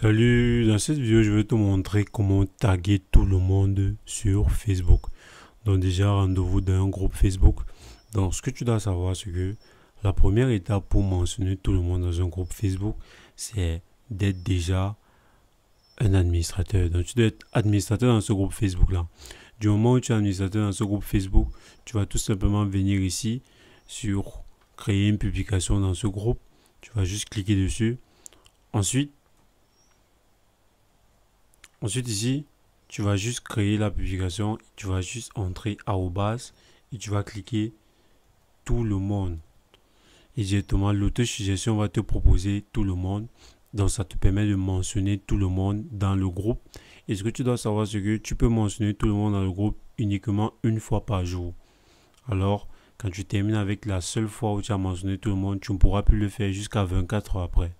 Salut, dans cette vidéo je vais te montrer comment taguer tout le monde sur Facebook. Donc déjà rendez-vous dans un groupe Facebook. Donc ce que tu dois savoir c'est que la première étape pour mentionner tout le monde dans un groupe Facebook c'est d'être déjà un administrateur. Donc tu dois être administrateur dans ce groupe Facebook là. Du moment où tu es administrateur dans ce groupe Facebook, tu vas tout simplement venir ici sur créer une publication dans ce groupe. Tu vas juste cliquer dessus. Ensuite, Ensuite ici, tu vas juste créer la publication, tu vas juste entrer à base et tu vas cliquer tout le monde. Et directement, l'auto-suggestion va te proposer tout le monde. Donc ça te permet de mentionner tout le monde dans le groupe. Et ce que tu dois savoir, c'est que tu peux mentionner tout le monde dans le groupe uniquement une fois par jour. Alors, quand tu termines avec la seule fois où tu as mentionné tout le monde, tu ne pourras plus le faire jusqu'à 24 heures après.